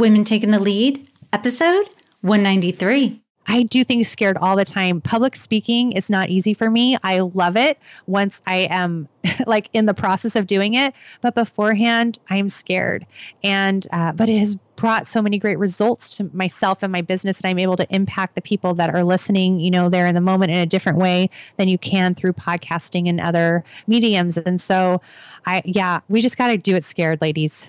Women Taking the Lead, episode 193. I do things scared all the time. Public speaking is not easy for me. I love it once I am like in the process of doing it, but beforehand I am scared. And uh, but it has brought so many great results to myself and my business, and I'm able to impact the people that are listening. You know, there in the moment in a different way than you can through podcasting and other mediums. And so, I yeah, we just got to do it scared, ladies.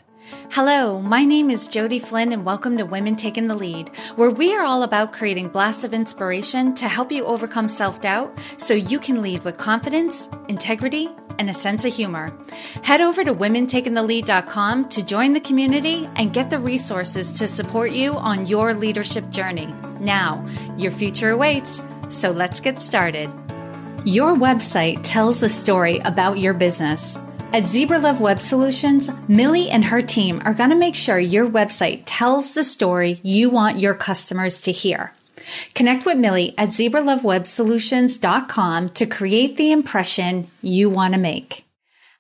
Hello, my name is Jody Flynn and welcome to Women Taking the Lead, where we are all about creating blasts of inspiration to help you overcome self-doubt so you can lead with confidence, integrity, and a sense of humor. Head over to womentakingthelead.com to join the community and get the resources to support you on your leadership journey. Now, your future awaits, so let's get started. Your website tells a story about your business. At Zebra Love Web Solutions, Millie and her team are going to make sure your website tells the story you want your customers to hear. Connect with Millie at zebralovewebsolutions.com to create the impression you want to make.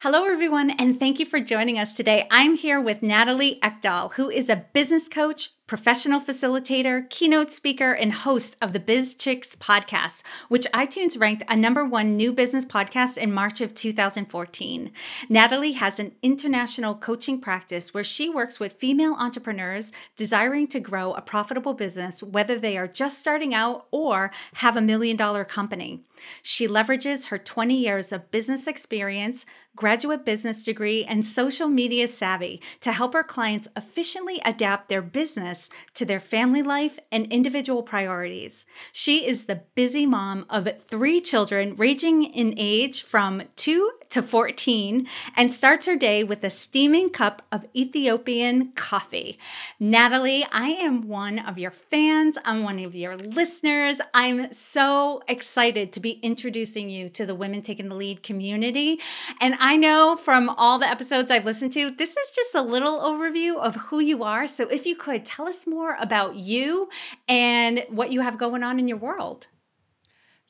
Hello, everyone, and thank you for joining us today. I'm here with Natalie Ekdahl, who is a business coach, professional facilitator, keynote speaker, and host of the Biz Chicks podcast, which iTunes ranked a number one new business podcast in March of 2014. Natalie has an international coaching practice where she works with female entrepreneurs desiring to grow a profitable business, whether they are just starting out or have a million dollar company. She leverages her 20 years of business experience, graduate business degree, and social media savvy to help her clients efficiently adapt their business to their family life and individual priorities. She is the busy mom of three children ranging in age from 2 to 14 and starts her day with a steaming cup of Ethiopian coffee. Natalie, I am one of your fans, I'm one of your listeners. I'm so excited to be introducing you to the Women Taking the Lead community. And I know from all the episodes I've listened to, this is just a little overview of who you are. So if you could tell us more about you and what you have going on in your world.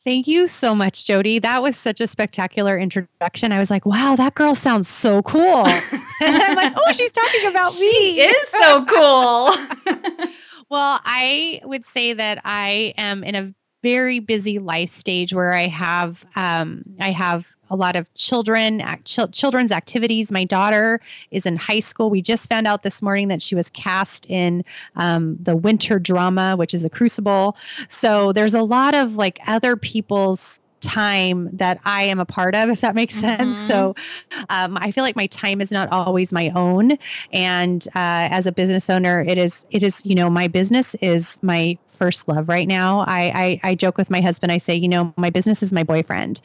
Thank you so much, Jody. That was such a spectacular introduction. I was like, wow, that girl sounds so cool. and I'm like, oh, she's talking about she me. She is so cool. well, I would say that I am in a very busy life stage where I have um, I have a lot of children act, ch- children's activities. My daughter is in high school. We just found out this morning that she was cast in um, the winter drama, which is a Crucible. So there's a lot of like other people's time that I am a part of, if that makes mm-hmm. sense. Mm-hmm. So um, I feel like my time is not always my own. And uh, as a business owner, it is, it is, you know, my business is my first love right now. I, I, I joke with my husband. I say, you know, my business is my boyfriend,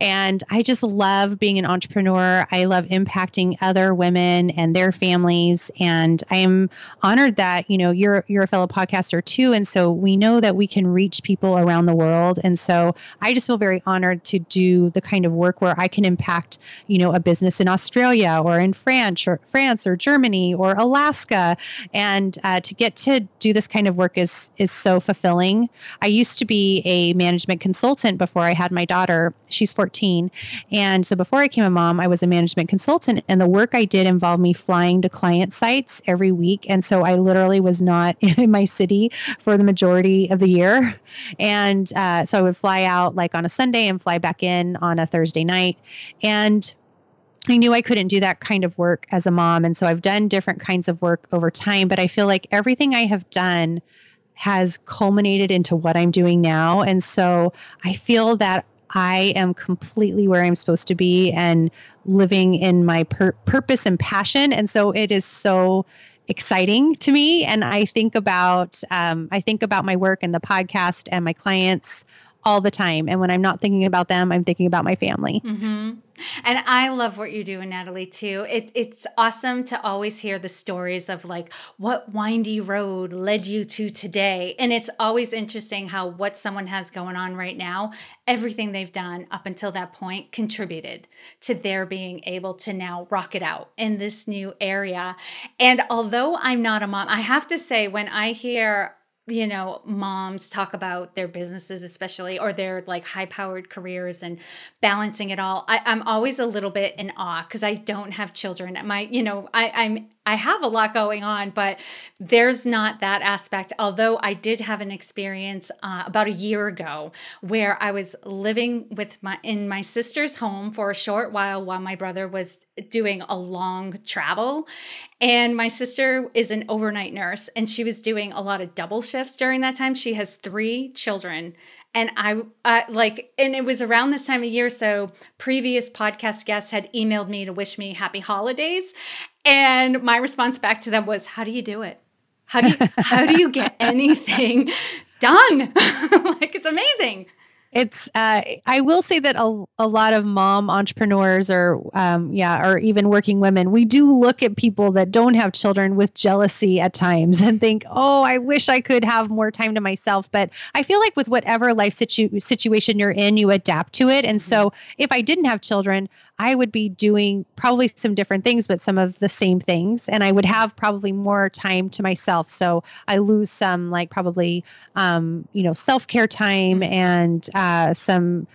and I just love being an entrepreneur. I love impacting other women and their families, and I am honored that you know you're you're a fellow podcaster too, and so we know that we can reach people around the world, and so I just feel very honored to do the kind of work where I can impact you know a business in Australia or in France or France or Germany or Alaska, and uh, to get to do this kind of work is is so fulfilling. I used to be a management consultant before I had my daughter. She's 14. And so before I became a mom, I was a management consultant. And the work I did involved me flying to client sites every week. And so I literally was not in my city for the majority of the year. And uh, so I would fly out like on a Sunday and fly back in on a Thursday night. And I knew I couldn't do that kind of work as a mom. And so I've done different kinds of work over time, but I feel like everything I have done has culminated into what I'm doing now. And so I feel that I am completely where I'm supposed to be and living in my pur- purpose and passion. And so it is so exciting to me. And I think about um, I think about my work and the podcast and my clients all the time. And when I'm not thinking about them, I'm thinking about my family. Mm-hmm. And I love what you're doing, Natalie, too. It, it's awesome to always hear the stories of like what windy road led you to today. And it's always interesting how what someone has going on right now, everything they've done up until that point contributed to their being able to now rock it out in this new area. And although I'm not a mom, I have to say, when I hear you know moms talk about their businesses especially or their like high powered careers and balancing it all I, am always a little bit in awe because i don't have children my you know I, i'm I have a lot going on, but there's not that aspect. Although I did have an experience uh, about a year ago where I was living with my in my sister's home for a short while while my brother was doing a long travel, and my sister is an overnight nurse and she was doing a lot of double shifts during that time. She has three children and I uh, like, and it was around this time of year. So previous podcast guests had emailed me to wish me happy holidays, and my response back to them was, How do you do it? How do you, how do you get anything done? like, it's amazing. It's, uh, I will say that a, a lot of mom entrepreneurs or, um, yeah, or even working women, we do look at people that don't have children with jealousy at times and think, oh, I wish I could have more time to myself. But I feel like with whatever life situ- situation you're in, you adapt to it. And mm-hmm. so if I didn't have children, I would be doing probably some different things, but some of the same things. And I would have probably more time to myself. So I lose some, like, probably, um, you know, self care time mm-hmm. and uh, some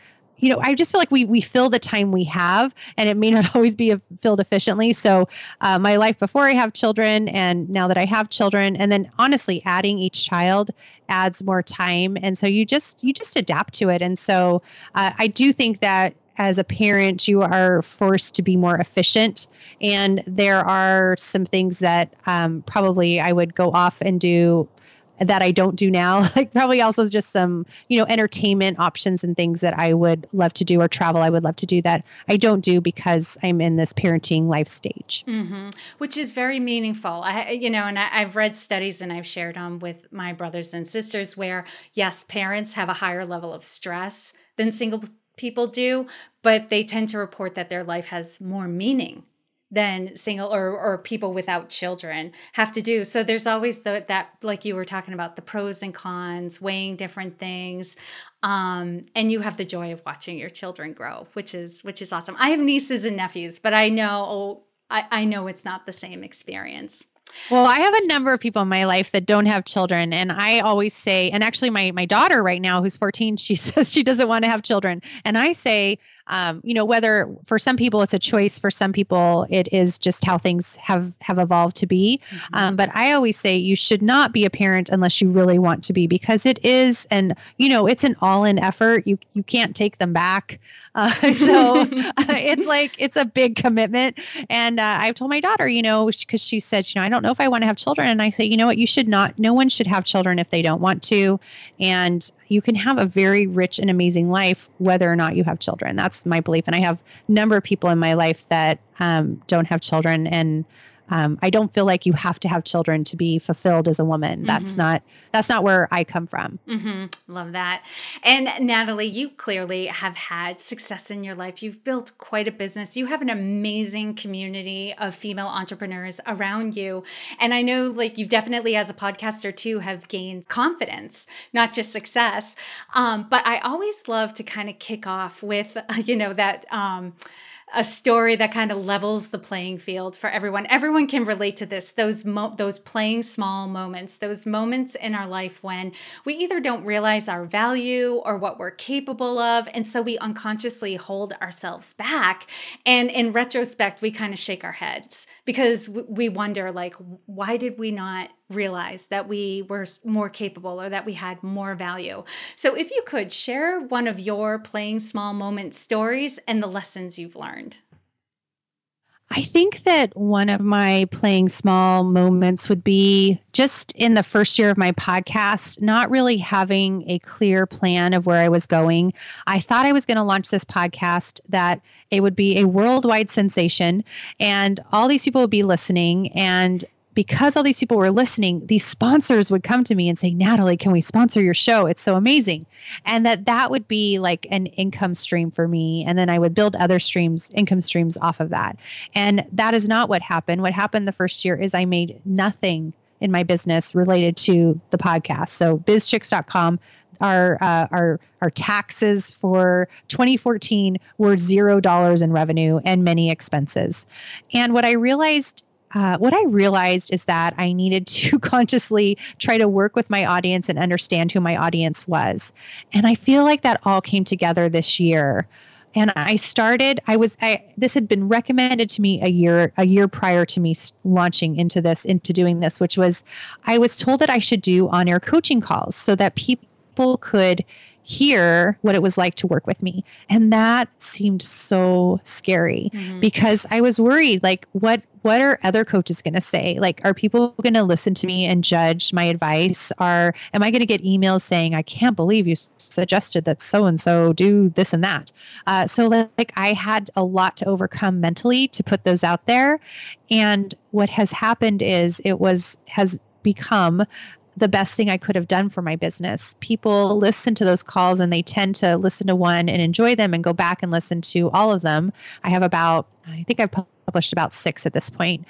you know, I just feel like we we fill the time we have, and it may not always be filled efficiently. So, uh, my life before I have children, and now that I have children, and then honestly, adding each child adds more time, and so you just you just adapt to it. And so, uh, I do think that as a parent, you are forced to be more efficient. And there are some things that um, probably I would go off and do that I don't do now. Like probably also just some, you know, entertainment options and things that I would love to do or travel I would love to do that I don't do because I'm in this parenting life stage. Mm-hmm. Which is very meaningful. I, you know, and I, have read studies and I've shared them um, with my brothers and sisters where, yes, parents have a higher level of stress than single people do, but they tend to report that their life has more meaning than single or, or people without children have to do. So there's always the, that, like you were talking about, the pros and cons, weighing different things. Um, and you have the joy of watching your children grow, which is which is awesome. I have nieces and nephews, but I know I, I know it's not the same experience. Well, I have a number of people in my life that don't have children. And I always say, and actually, my, my daughter right now, who's 14, she says she doesn't want to have children. And I say, um, you know whether for some people it's a choice for some people it is just how things have have evolved to be mm-hmm. um, but i always say you should not be a parent unless you really want to be because it is and you know it's an all-in effort you you can't take them back uh, so uh, it's like it's a big commitment and uh, i've told my daughter you know because she said you know i don't know if i want to have children and i say you know what you should not no one should have children if they don't want to and you can have a very rich and amazing life whether or not you have children. That's my belief. And I have a number of people in my life that um, don't have children and um, I don't feel like you have to have children to be fulfilled as a woman. Mm-hmm. That's not that's not where I come from. Mm-hmm. Love that. And Natalie, you clearly have had success in your life. You've built quite a business. You have an amazing community of female entrepreneurs around you, and I know like you definitely as a podcaster too have gained confidence, not just success. Um, but I always love to kind of kick off with you know that. Um, a story that kind of levels the playing field for everyone. Everyone can relate to this. Those mo- those playing small moments, those moments in our life when we either don't realize our value or what we're capable of, and so we unconsciously hold ourselves back. And in retrospect, we kind of shake our heads because we wonder like why did we not realize that we were more capable or that we had more value so if you could share one of your playing small moment stories and the lessons you've learned I think that one of my playing small moments would be just in the first year of my podcast, not really having a clear plan of where I was going. I thought I was going to launch this podcast that it would be a worldwide sensation and all these people would be listening. And because all these people were listening these sponsors would come to me and say natalie can we sponsor your show it's so amazing and that that would be like an income stream for me and then i would build other streams income streams off of that and that is not what happened what happened the first year is i made nothing in my business related to the podcast so bizchicks.com our uh, our our taxes for 2014 were zero dollars in revenue and many expenses. And what I realized uh, what I realized is that I needed to consciously try to work with my audience and understand who my audience was. And I feel like that all came together this year. And I started, I was, I, this had been recommended to me a year, a year prior to me launching into this, into doing this, which was I was told that I should do on air coaching calls so that people could hear what it was like to work with me. And that seemed so scary mm-hmm. because I was worried like what what are other coaches going to say? Like are people going to listen to me and judge my advice? Are am I going to get emails saying I can't believe you suggested that so and so do this and that? Uh, so like I had a lot to overcome mentally to put those out there. And what has happened is it was has become the best thing I could have done for my business. People listen to those calls and they tend to listen to one and enjoy them and go back and listen to all of them. I have about, I think I've published about six at this point.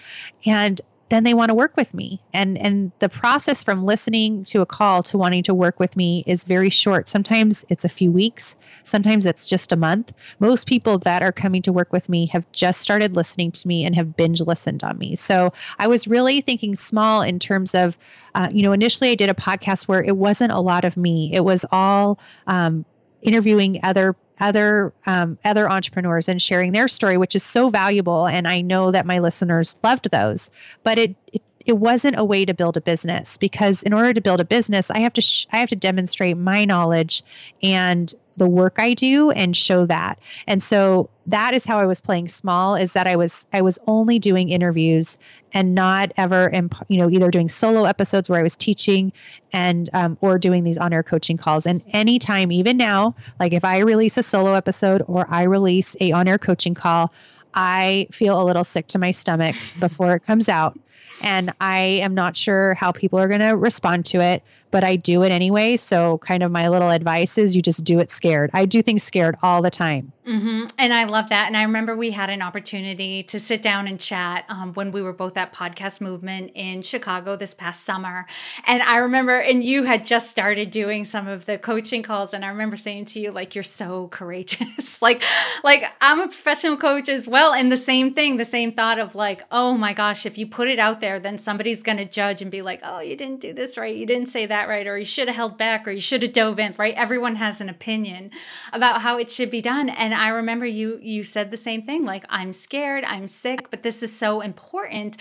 And then they want to work with me. And and the process from listening to a call to wanting to work with me is very short. Sometimes it's a few weeks, sometimes it's just a month. Most people that are coming to work with me have just started listening to me and have binge listened on me. So I was really thinking small in terms of uh, you know, initially I did a podcast where it wasn't a lot of me. It was all um, interviewing other other um, other entrepreneurs and sharing their story, which is so valuable. And I know that my listeners loved those, but it, it it wasn't a way to build a business because in order to build a business, I have to sh- I have to demonstrate my knowledge and the work I do and show that. And so that is how I was playing small is that I was I was only doing interviews and not ever imp- you know either doing solo episodes where I was teaching and um, or doing these on air coaching calls and anytime even now like if I release a solo episode or I release a on air coaching call I feel a little sick to my stomach before it comes out and I am not sure how people are going to respond to it but I do it anyway. So, kind of my little advice is you just do it scared. I do things scared all the time. Mm-hmm. And I love that. And I remember we had an opportunity to sit down and chat um, when we were both at Podcast Movement in Chicago this past summer. And I remember, and you had just started doing some of the coaching calls. And I remember saying to you, like, you're so courageous. like, like I'm a professional coach as well. And the same thing, the same thought of like, oh my gosh, if you put it out there, then somebody's going to judge and be like, oh, you didn't do this right. You didn't say that that right, or you should have held back, or you should have dove in, right? Everyone has an opinion about how it should be done. And I remember you you said the same thing, like, I'm scared, I'm sick, but this is so important.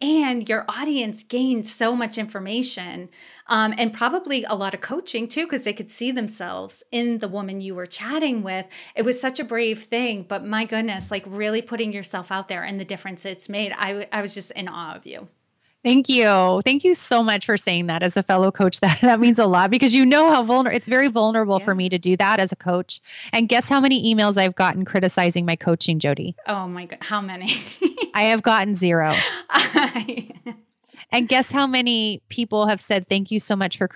And your audience gained so much information um, and probably a lot of coaching too, because they could see themselves in the woman you were chatting with. It was such a brave thing, but my goodness, like really putting yourself out there and the difference it's made. I, I was just in awe of you. Thank you. Thank you so much for saying that as a fellow coach. That that means a lot because you know how vulnerable it's very vulnerable yeah. for me to do that as a coach. And guess how many emails I've gotten criticizing my coaching, Jody? Oh my god, how many? I have gotten zero. and guess how many people have said thank you so much for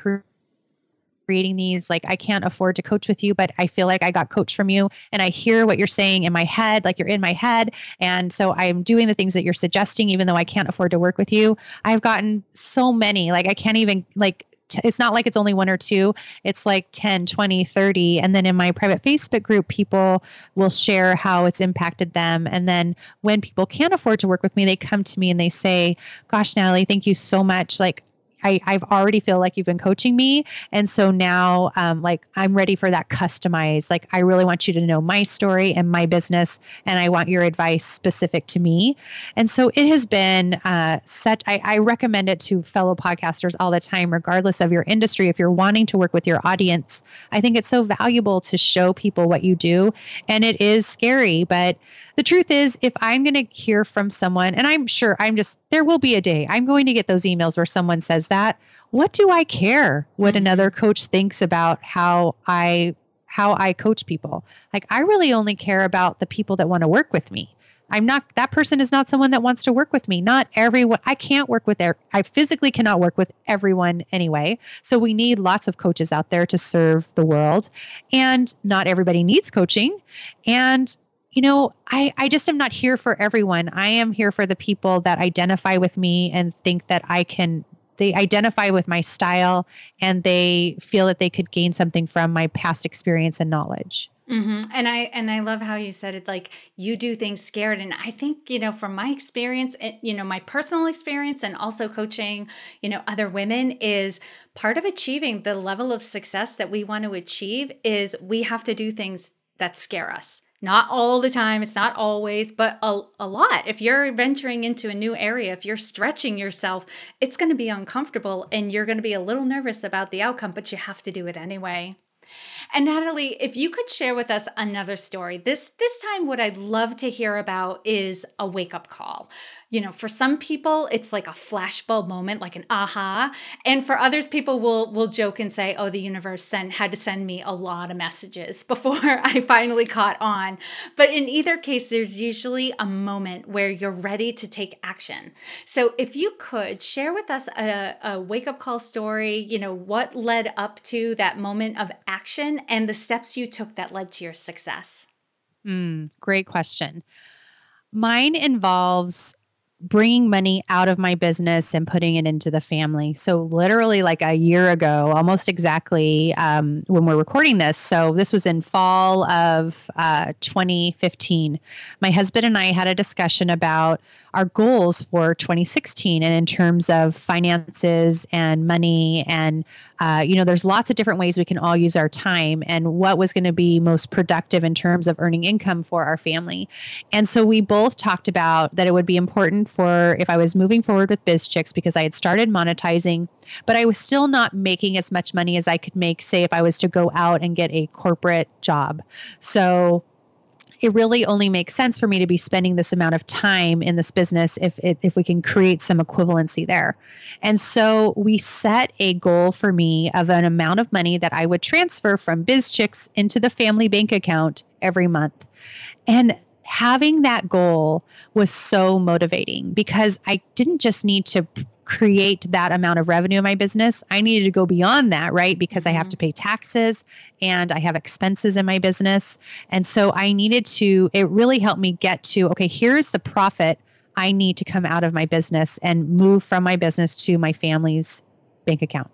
creating these. Like, I can't afford to coach with you, but I feel like I got coached from you and I hear what you're saying in my head, like you're in my head. And so I'm doing the things that you're suggesting, even though I can't afford to work with you. I've gotten so many, like, I can't even, like, it's not like it's only one or two it's like 10 20 30 and then in my private facebook group people will share how it's impacted them and then when people can't afford to work with me they come to me and they say gosh natalie thank you so much like I, I already feel like you've been coaching me. And so now, um, like, I'm ready for that customized. Like, I really want you to know my story and my business, and I want your advice specific to me. And so it has been uh, such, I, I recommend it to fellow podcasters all the time, regardless of your industry. If you're wanting to work with your audience, I think it's so valuable to show people what you do. And it is scary, but the truth is, if I'm going to hear from someone, and I'm sure I'm just, there will be a day I'm going to get those emails where someone says that. What do I care what mm-hmm. another coach thinks about how I? how I coach people. Like I really only care about the people that want to work with me. I'm not that person is not someone that wants to work with me. Not everyone. I can't work with their. I physically cannot work with everyone anyway. So we need lots of coaches out there to serve the world, and not everybody needs coaching. And you know, I, I just am not here for everyone. I am here for the people that identify with me and think that I can, they identify with my style and they feel that they could gain something from my past experience and knowledge. Mm-hmm. And I and I love how you said it. Like you do things scared, and I think you know from my experience, you know my personal experience, and also coaching, you know other women is part of achieving the level of success that we want to achieve is we have to do things that scare us. Not all the time, it's not always, but a, a lot. If you're venturing into a new area, if you're stretching yourself, it's going to be uncomfortable and you're going to be a little nervous about the outcome, but you have to do it anyway. And Natalie, if you could share with us another story, this this time what I'd love to hear about is a wake-up call. You know, for some people it's like a flashbulb moment, like an aha, and for others people will will joke and say, "Oh, the universe sent had to send me a lot of messages before I finally caught on." But in either case, there's usually a moment where you're ready to take action. So, if you could share with us a, a wake-up call story, you know, what led up to that moment of action action and the steps you took that led to your success? Mm, great question. Mine involves bringing money out of my business and putting it into the family. So, literally, like a year ago, almost exactly um, when we're recording this. So, this was in fall of uh, 2015. My husband and I had a discussion about our goals for 2016 and in terms of finances and money and uh, you know, there's lots of different ways we can all use our time and what was going to be most productive in terms of earning income for our family. And so we both talked about that it would be important for if I was moving forward with Biz Chicks because I had started monetizing, but I was still not making as much money as I could make, say, if I was to go out and get a corporate job. So it really only makes sense for me to be spending this amount of time in this business if, if, if we can create some equivalency there. And so we set a goal for me of an amount of money that I would transfer from BizChicks into the family bank account every month. And having that goal was so motivating because I didn't just need to create that amount of revenue in my business. I needed to go beyond that, right? Because I have mm-hmm. to pay taxes and I have expenses in my business. And so I needed to, it really helped me get to, okay, here's the profit I need to come out of my business and move from my business to my family's bank account.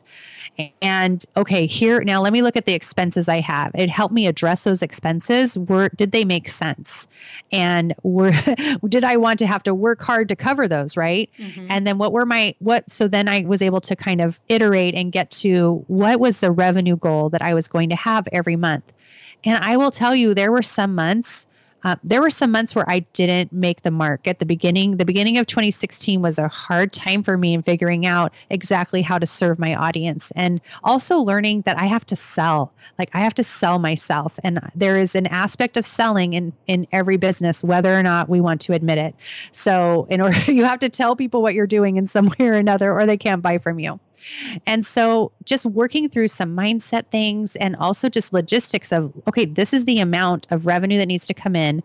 And okay, here now let me look at the expenses I have. It helped me address those expenses. Were did they make sense? And were did I want to have to work hard to cover those, right? Mm-hmm. And then what were my what so then I was able to kind of iterate and get to what was the revenue goal that I was going to have every month. And I will tell you there were some months uh, there were some months where I didn't make the mark at the beginning. The beginning of 2016 was a hard time for me in figuring out exactly how to serve my audience and also learning that I have to sell. Like I have to sell myself. And there is an aspect of selling in, in every business, whether or not we want to admit it. So, in order, you have to tell people what you're doing in some way or another, or they can't buy from you. And so just working through some mindset things and also just logistics of, okay, this is the amount of revenue that needs to come in.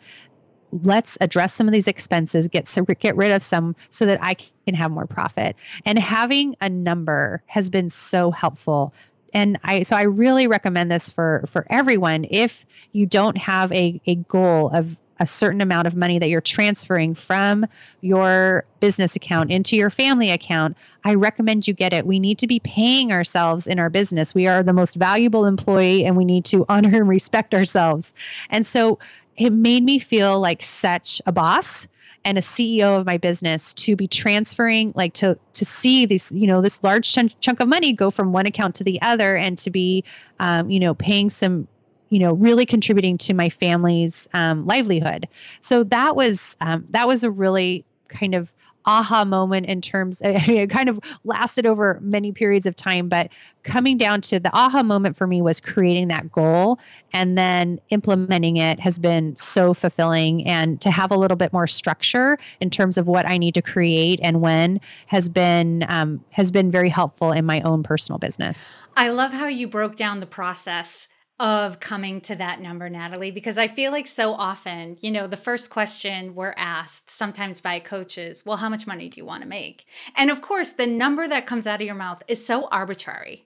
Let's address some of these expenses, get so, get rid of some so that I can have more profit. And having a number has been so helpful and I so I really recommend this for for everyone. If you don't have a a goal of a certain amount of money that you're transferring from your business account into your family account, I recommend you get it. We need to be paying ourselves in our business. We are the most valuable employee and we need to honor and respect ourselves. And so it made me feel like such a boss and a CEO of my business to be transferring like to to see this you know this large ch- chunk of money go from one account to the other and to be um, you know paying some you know really contributing to my family's um, livelihood so that was um, that was a really kind of aha moment in terms I mean, it kind of lasted over many periods of time but coming down to the aha moment for me was creating that goal and then implementing it has been so fulfilling and to have a little bit more structure in terms of what i need to create and when has been um, has been very helpful in my own personal business i love how you broke down the process of coming to that number, Natalie? Because I feel like so often, you know, the first question we're asked sometimes by coaches, well, how much money do you want to make? And of course, the number that comes out of your mouth is so arbitrary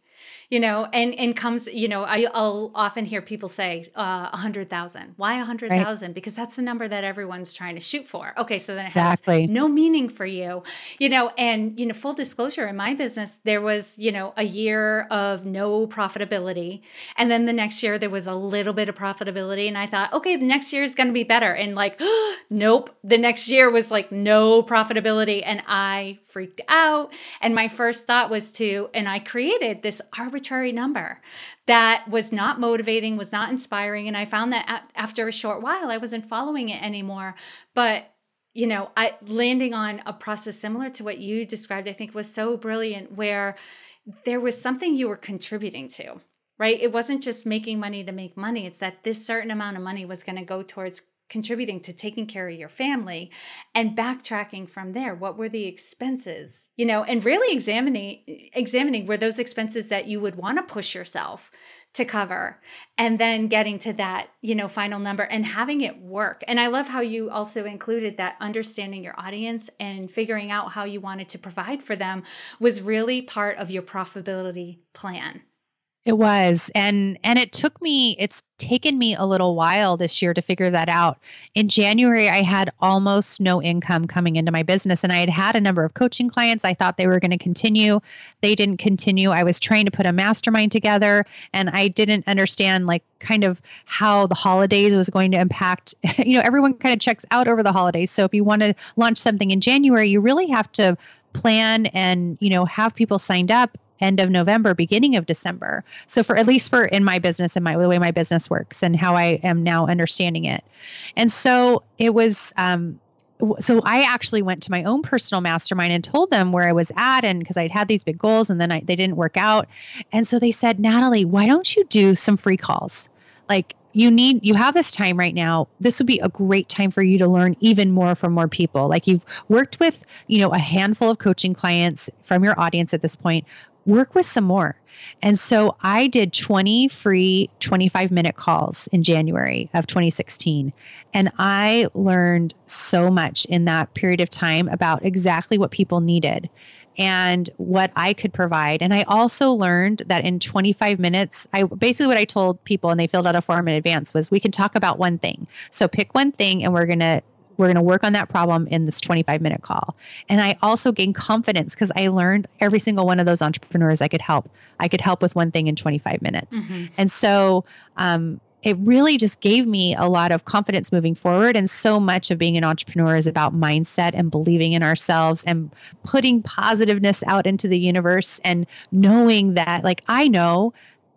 you know, and and comes, you know, I, will often hear people say uh, a uh, hundred thousand. Why a hundred thousand? Right. Because that's the number that everyone's trying to shoot for. Okay, so then exactly. no meaning for you, you know. And you know, full disclosure, in my business, there was you know a year of no profitability, and then the next year there was a little bit of profitability, and I thought, okay, the next year is going to be better, and like, nope, the next year was like no profitability, and I freaked out. And my first thought was to, and I created this arbitrary number that was not motivating, was not inspiring. And I found that after a short while, I wasn't following it anymore. But you know, I landing on a process similar to what you described, I think was so brilliant where there was something you were contributing to right? It wasn't just making money to make money. It's that this certain amount of money was going to go towards contributing to taking care of your family and backtracking from there what were the expenses you know and really examining examining were those expenses that you would want to push yourself to cover and then getting to that you know final number and having it work and i love how you also included that understanding your audience and figuring out how you wanted to provide for them was really part of your profitability plan it was. And and it took me it's taken me a little while this year to figure that out. In January I had almost no income coming into my business and I had had a number of coaching clients. I thought they were going to continue. They didn't continue. I was trying to put a mastermind together and I didn't understand like kind of how the holidays was going to impact you know everyone kind of checks out over the holidays. So if you want to launch something in January, you really have to plan and you know have people signed up end of November, beginning of December. So for at least for in my business and my the way my business works and how I am now understanding it. And so it was um so I actually went to my own personal mastermind and told them where I was at and because I'd had these big goals and then I, they didn't work out. And so they said, "Natalie, why don't you do some free calls?" Like you need you have this time right now this would be a great time for you to learn even more from more people like you've worked with you know a handful of coaching clients from your audience at this point work with some more. And so I did 20 free 25 minute calls in January of 2016. And I learned so much in that period of time about exactly what people needed and what I could provide. And I also learned that in 25 minutes, I basically what I told people and they filled out a form in advance was we can talk about one thing. So pick one thing and we're going to we're going to work on that problem in this 25 minute call. And I also gained confidence because I learned every single one of those entrepreneurs I could help. I could help with one thing in 25 minutes. Mm-hmm. And so, um, it really just gave me a lot of confidence moving forward. And so much of being an entrepreneur is about mindset and believing in ourselves and putting positiveness out into the universe and knowing that, like, I know,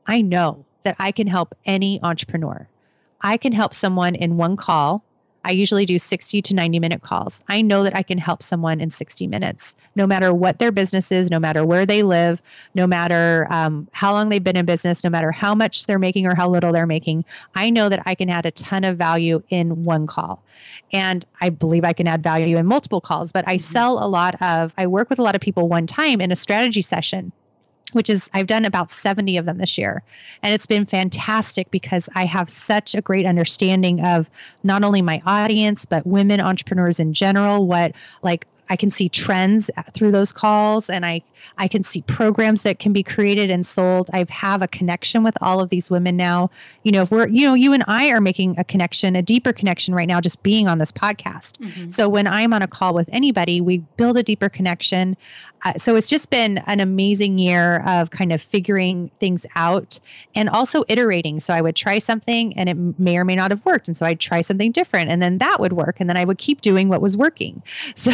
I know that I can help any entrepreneur. I can help someone in one call I usually do 60 to 90 minute calls. I know that I can help someone in 60 minutes, no matter what their business is, no matter where they live, no matter um, how long they've been in business, no matter how much they're making or how little they're making. I know that I can add a ton of value in one call. And I believe I can add value in multiple calls, but I mm-hmm. sell a lot of, I work with a lot of people one time in a strategy session which is I've done about 70 of them this year. And it's been fantastic because I have such a great understanding of not only my audience, but women entrepreneurs in general, what like I can see trends through those calls and I, I can see programs that can be created and sold. I have a connection with all of these women now. You know, if we're, you know, you and I are making a connection, a deeper connection right now, just being on this podcast. Mm-hmm. So when I'm on a call with anybody, we build a deeper connection. Uh, so it's just been an amazing year of kind of figuring things out and also iterating. So I would try something and it may or may not have worked. And so I'd try something different and then that would work. And then I would keep doing what was working. So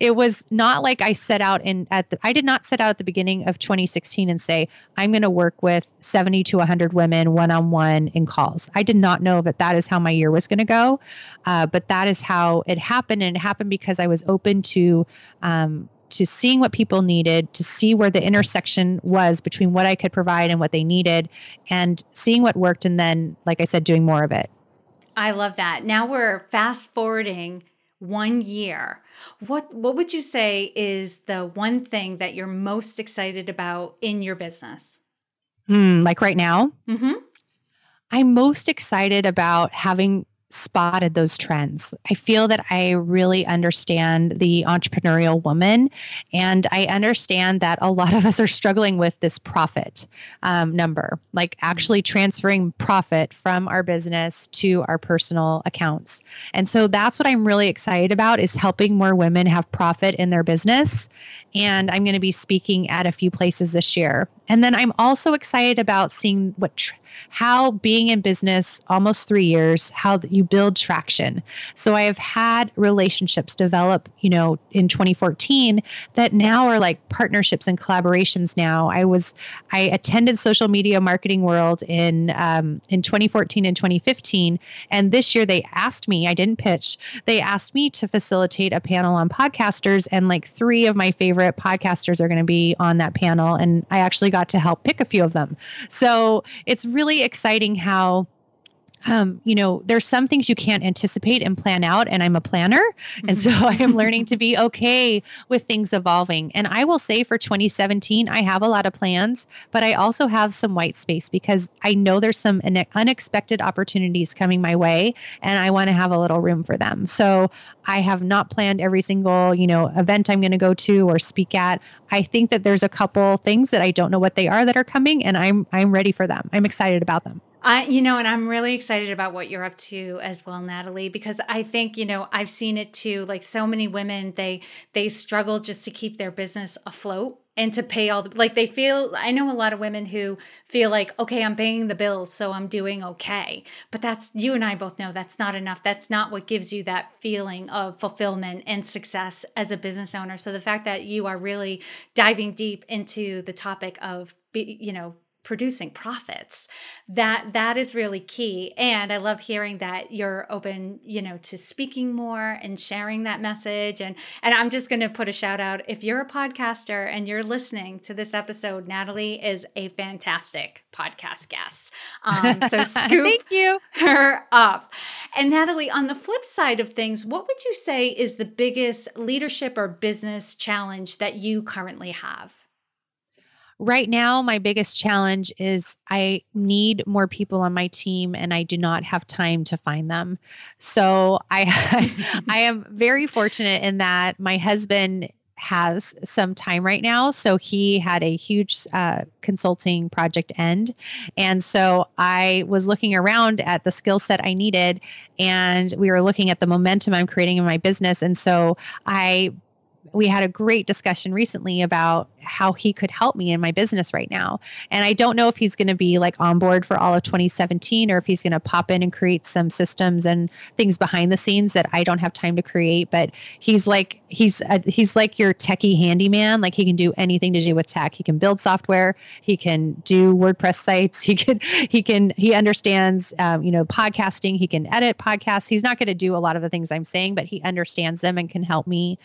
it was not like I set out in at the, I did not set out at the beginning of 2016 and say I'm going to work with 70 to 100 women one on one in calls. I did not know that that is how my year was going to go, uh, but that is how it happened, and it happened because I was open to. Um, to seeing what people needed, to see where the intersection was between what I could provide and what they needed, and seeing what worked, and then, like I said, doing more of it. I love that. Now we're fast forwarding one year, what what would you say is the one thing that you're most excited about in your business? Mm, like right now, mm-hmm. I'm most excited about having spotted those trends. I feel that I really understand the entrepreneurial woman, and I understand that a lot of us are struggling with this profit um, number, like actually transferring profit from our business to our personal accounts. And so that's what I'm really excited about is helping more women have profit in their business. And I'm going to be speaking at a few places this year. And then I'm also excited about seeing what. Tr- how being in business almost three years, how you build traction. So I have had relationships develop, you know, in 2014 that now are like partnerships and collaborations. Now I was, I attended social media marketing world in, um, in 2014 and 2015. And this year they asked me, I didn't pitch, they asked me to facilitate a panel on podcasters. And like three of my favorite podcasters are going to be on that panel. And I actually got to help pick a few of them. So it's really really exciting how um, you know, there's some things you can't anticipate and plan out. And I'm a planner. And so I am learning to be okay with things evolving. And I will say for 2017, I have a lot of plans, but I also have some white space because I know there's some unexpected opportunities coming my way and I want to have a little room for them. So I have not planned every single, you know, event I'm going to go to or speak at. I think that there's a couple things that I don't know what they are that are coming and I'm I'm ready for them. I'm excited about them. I, you know, and I'm really excited about what you're up to as well, Natalie, because I think, you know, I've seen it too. Like so many women, they they struggle just to keep their business afloat and to pay all the like they feel I know a lot of women who feel like, okay, I'm paying the bills, so I'm doing okay. But that's you and I both know that's not enough. That's not what gives you that feeling of fulfillment and success as a business owner. So the fact that you are really diving deep into the topic of you know producing profits that that is really key and i love hearing that you're open you know to speaking more and sharing that message and and i'm just going to put a shout out if you're a podcaster and you're listening to this episode natalie is a fantastic podcast guest um, so scoop Thank you. her up and natalie on the flip side of things what would you say is the biggest leadership or business challenge that you currently have right now, my biggest challenge is I need more people on my team and I do not have time to find them. So I, I am very fortunate in that my husband has some time right now. So he had a huge uh, consulting project end. And so I was looking around at the skill set I needed, and we were looking at the momentum I'm creating in my business. And so I, we had a great discussion recently about how he could help me in my business right now. And I don't know if he's going to be like on board for all of 2017 or if he's going to pop in and create some systems and things behind the scenes that I don't have time to create, but he's like he's a, he's like your techie handyman, like he can do anything to do with tech. He can build software, he can do WordPress sites, he can he can he understands um, you know podcasting, he can edit podcasts. He's not going to do a lot of the things I'm saying, but he understands them and can help me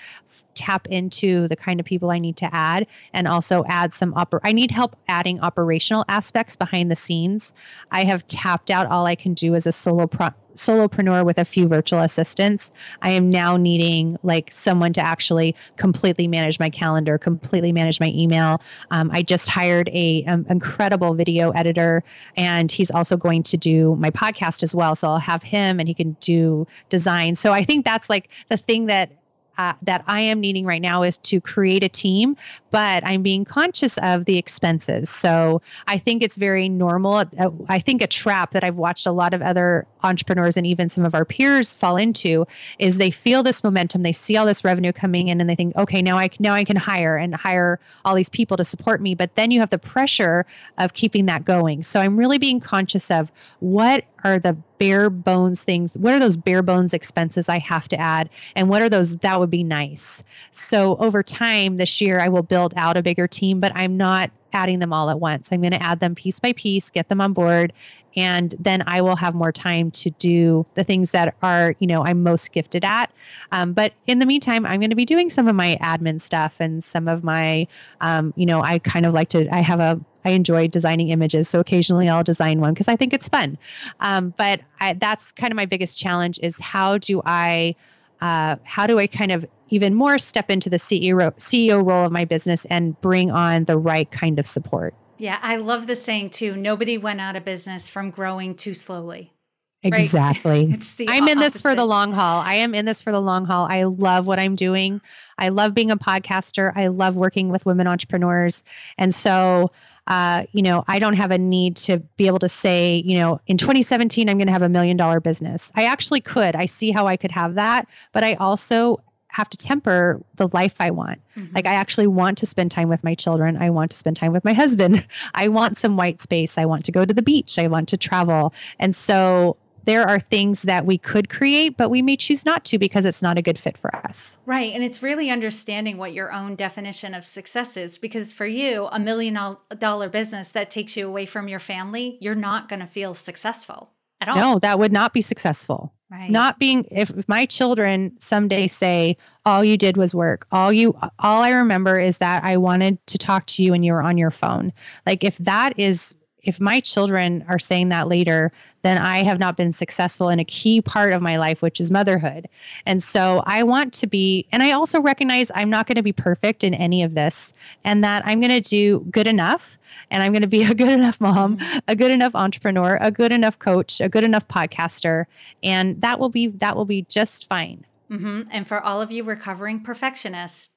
tap into the kind of people I need to add and also add some I need help adding operational aspects behind the scenes. I have tapped out all I can do as a solo pro- solopreneur with a few virtual assistants. I am now needing like someone to actually completely manage my calendar, completely manage my email. Um, I just hired a um, incredible video editor, and he's also going to do my podcast as well. So I'll have him, and he can do design. So I think that's like the thing that uh, that I am needing right now is to create a team, but I'm being conscious of the expenses. So I think it's very normal. Uh, I think a trap that I've watched a lot of other entrepreneurs and even some of our peers fall into is they feel this momentum, they see all this revenue coming in, and they think, okay, now I now I can hire and hire all these people to support me. But then you have the pressure of keeping that going. So I'm really being conscious of what are the bare bones things what are those bare bones expenses i have to add and what are those that would be nice so over time this year i will build out a bigger team but i'm not adding them all at once i'm going to add them piece by piece get them on board and then i will have more time to do the things that are you know i'm most gifted at um, but in the meantime i'm going to be doing some of my admin stuff and some of my um, you know i kind of like to i have a I enjoy designing images, so occasionally I'll design one because I think it's fun. Um, but I, that's kind of my biggest challenge is how do I, uh, how do I kind of even more step into the CEO CEO role of my business and bring on the right kind of support. Yeah, I love the saying too. Nobody went out of business from growing too slowly. Exactly. Right? I'm opposite. in this for the long haul. I am in this for the long haul. I love what I'm doing. I love being a podcaster. I love working with women entrepreneurs. And so, uh, you know, I don't have a need to be able to say, you know, in 2017, I'm going to have a million dollar business. I actually could. I see how I could have that. But I also have to temper the life I want. Mm-hmm. Like, I actually want to spend time with my children. I want to spend time with my husband. I want some white space. I want to go to the beach. I want to travel. And so, there are things that we could create, but we may choose not to because it's not a good fit for us. Right. And it's really understanding what your own definition of success is because for you, a million dollar business that takes you away from your family, you're not going to feel successful at all. No, that would not be successful. Right. Not being if my children someday say all you did was work, all you all I remember is that I wanted to talk to you and you were on your phone. Like if that is if my children are saying that later, then I have not been successful in a key part of my life, which is motherhood. And so I want to be, and I also recognize I'm not going to be perfect in any of this and that I'm going to do good enough and I'm going to be a good enough mom, a good enough entrepreneur, a good enough coach, a good enough podcaster, and that will be that will be just fine. Mm-hmm. And for all of you recovering perfectionists,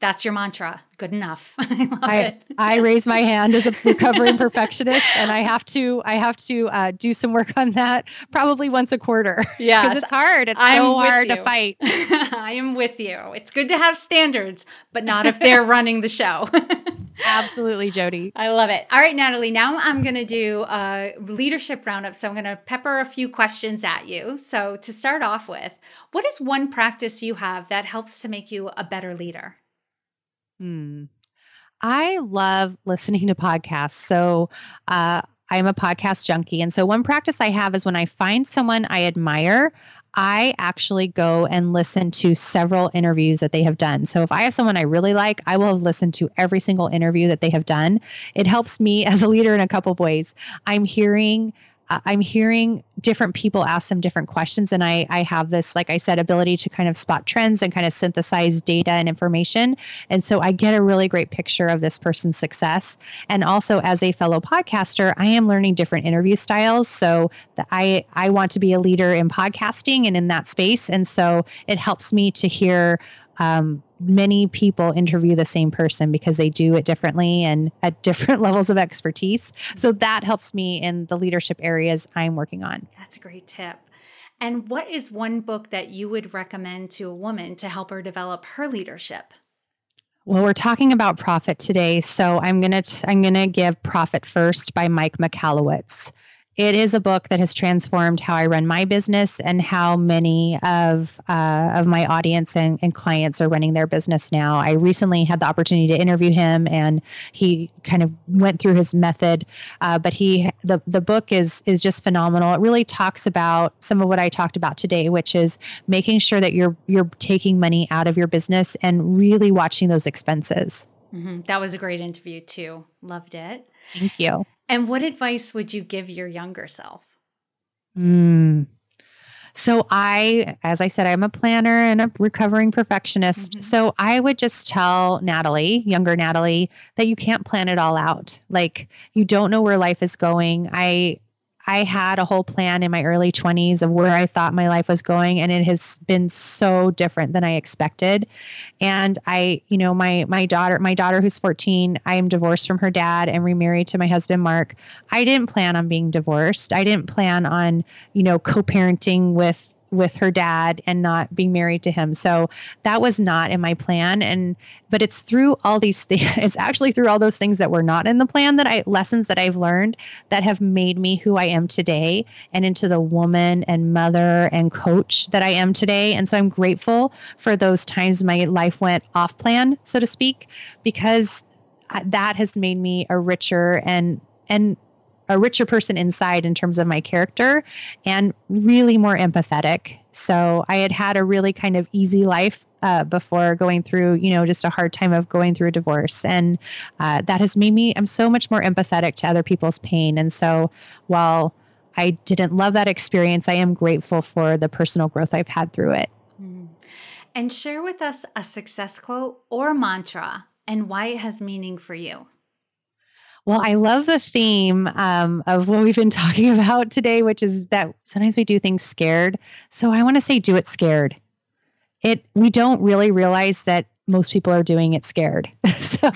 that's your mantra. Good enough. I love I, it. I raise my hand as a recovering perfectionist, and I have to I have to uh, do some work on that probably once a quarter. Yeah, because it's hard. It's I'm so hard you. to fight. I am with you. It's good to have standards, but not if they're running the show. Absolutely, Jody. I love it. All right, Natalie. Now I'm going to do a leadership roundup. So I'm going to pepper a few questions at you. So to start off with, what is one practice you have that helps to make you a better leader? Hmm. I love listening to podcasts. So, uh, I'm a podcast junkie. And so, one practice I have is when I find someone I admire, I actually go and listen to several interviews that they have done. So, if I have someone I really like, I will have listened to every single interview that they have done. It helps me as a leader in a couple of ways. I'm hearing I'm hearing different people ask them different questions. And I, I have this, like I said, ability to kind of spot trends and kind of synthesize data and information. And so I get a really great picture of this person's success. And also as a fellow podcaster, I am learning different interview styles. So I, I want to be a leader in podcasting and in that space. And so it helps me to hear um, many people interview the same person because they do it differently and at different levels of expertise. So that helps me in the leadership areas I'm working on. That's a great tip. And what is one book that you would recommend to a woman to help her develop her leadership? Well, we're talking about profit today, so I'm gonna t- I'm gonna give "Profit First by Mike McAllowitz it is a book that has transformed how I run my business and how many of uh, of my audience and, and clients are running their business now. I recently had the opportunity to interview him, and he kind of went through his method. Uh, but he the the book is is just phenomenal. It really talks about some of what I talked about today, which is making sure that you're you're taking money out of your business and really watching those expenses. Mm-hmm. That was a great interview too. Loved it. Thank you. And what advice would you give your younger self? Mm. So I, as I said, I'm a planner and a recovering perfectionist. Mm-hmm. So I would just tell Natalie, younger Natalie, that you can't plan it all out. Like you don't know where life is going. I I had a whole plan in my early 20s of where I thought my life was going and it has been so different than I expected. And I, you know, my my daughter, my daughter who's 14, I am divorced from her dad and remarried to my husband Mark. I didn't plan on being divorced. I didn't plan on, you know, co-parenting with with her dad and not being married to him. So that was not in my plan. And but it's through all these things, it's actually through all those things that were not in the plan that I lessons that I've learned that have made me who I am today and into the woman and mother and coach that I am today. And so I'm grateful for those times my life went off plan, so to speak, because that has made me a richer and and a richer person inside in terms of my character and really more empathetic. So I had had a really kind of easy life uh, before going through, you know, just a hard time of going through a divorce. And uh, that has made me, I'm so much more empathetic to other people's pain. And so while I didn't love that experience, I am grateful for the personal growth I've had through it. Mm-hmm. And share with us a success quote or mantra and why it has meaning for you. Well, I love the theme um, of what we've been talking about today, which is that sometimes we do things scared. So I want to say, do it scared. It we don't really realize that most people are doing it scared. so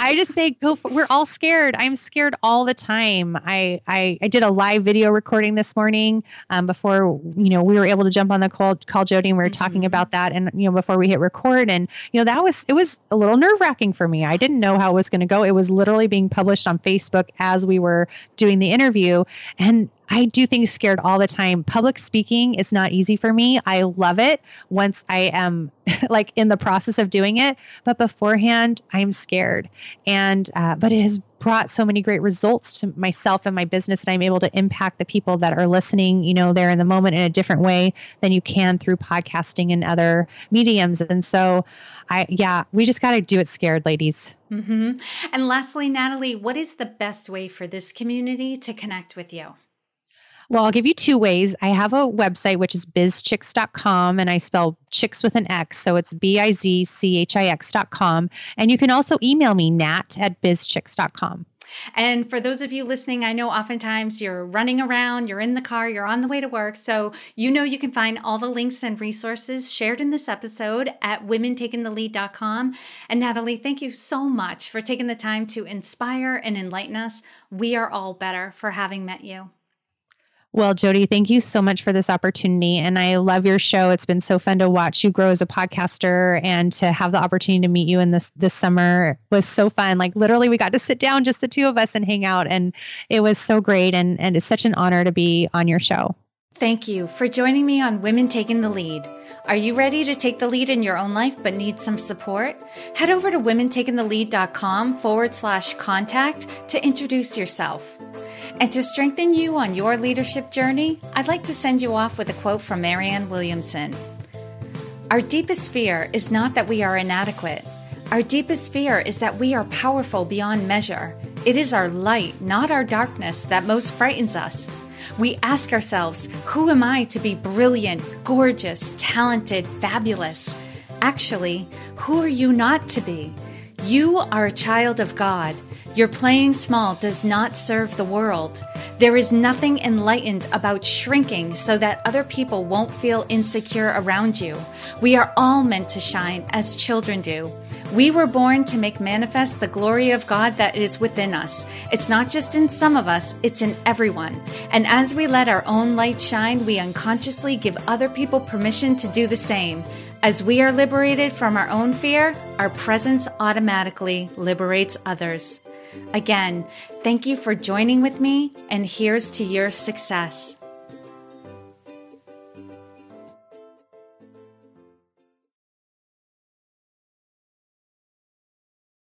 I just say go for, we're all scared. I'm scared all the time. I I, I did a live video recording this morning um, before you know we were able to jump on the call call Jody and we were mm-hmm. talking about that and you know before we hit record and you know that was it was a little nerve wracking for me. I didn't know how it was going to go. It was literally being published on Facebook as we were doing the interview and I do things scared all the time. Public speaking is not easy for me. I love it once I am like in the process of doing it, but beforehand, I'm scared. And, uh, but it has brought so many great results to myself and my business, and I'm able to impact the people that are listening, you know, there in the moment in a different way than you can through podcasting and other mediums. And so, I, yeah, we just got to do it scared, ladies. Mm-hmm. And lastly, Natalie, what is the best way for this community to connect with you? Well, I'll give you two ways. I have a website, which is bizchicks.com, and I spell chicks with an X. So it's B I Z C H I X.com. And you can also email me, nat at bizchicks.com. And for those of you listening, I know oftentimes you're running around, you're in the car, you're on the way to work. So you know you can find all the links and resources shared in this episode at womentakingthelead.com. And Natalie, thank you so much for taking the time to inspire and enlighten us. We are all better for having met you. Well, Jody, thank you so much for this opportunity. And I love your show. It's been so fun to watch you grow as a podcaster and to have the opportunity to meet you in this this summer was so fun. Like literally we got to sit down, just the two of us and hang out. And it was so great and, and it's such an honor to be on your show. Thank you for joining me on Women Taking the Lead. Are you ready to take the lead in your own life but need some support? Head over to womentakingthelead.com forward slash contact to introduce yourself. And to strengthen you on your leadership journey, I'd like to send you off with a quote from Marianne Williamson. Our deepest fear is not that we are inadequate. Our deepest fear is that we are powerful beyond measure. It is our light, not our darkness, that most frightens us. We ask ourselves, who am I to be brilliant, gorgeous, talented, fabulous? Actually, who are you not to be? You are a child of God. Your playing small does not serve the world. There is nothing enlightened about shrinking so that other people won't feel insecure around you. We are all meant to shine as children do. We were born to make manifest the glory of God that is within us. It's not just in some of us, it's in everyone. And as we let our own light shine, we unconsciously give other people permission to do the same. As we are liberated from our own fear, our presence automatically liberates others. Again, thank you for joining with me, and here's to your success.